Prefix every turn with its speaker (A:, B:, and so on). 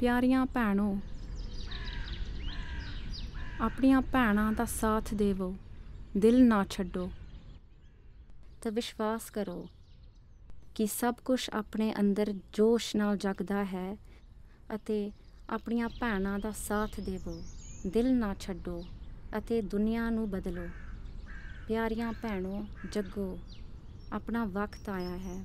A: ਪਿਆਰੀਆਂ ਭੈਣੋ ਆਪਣੀਆਂ ਭੈਣਾਂ ਦਾ ਸਾਥ ਦੇਵੋ ਦਿਲ ਨਾ ਛੱਡੋ ਤੇ
B: ਵਿਸ਼ਵਾਸ ਕਰੋ ਕਿ ਸਭ ਕੁਝ ਆਪਣੇ ਅੰਦਰ ਜੋਸ਼ ਨਾਲ ਜਗਦਾ ਹੈ ਅਤੇ ਆਪਣੀਆਂ ਭੈਣਾਂ ਦਾ ਸਾਥ ਦੇਵੋ ਦਿਲ ਨਾ ਛੱਡੋ ਅਤੇ ਦੁਨੀਆ ਨੂੰ ਬਦਲੋ ਪਿਆਰੀਆਂ ਭੈਣੋ ਜੱਗੋ ਆਪਣਾ ਵਕਤ ਆਇਆ ਹੈ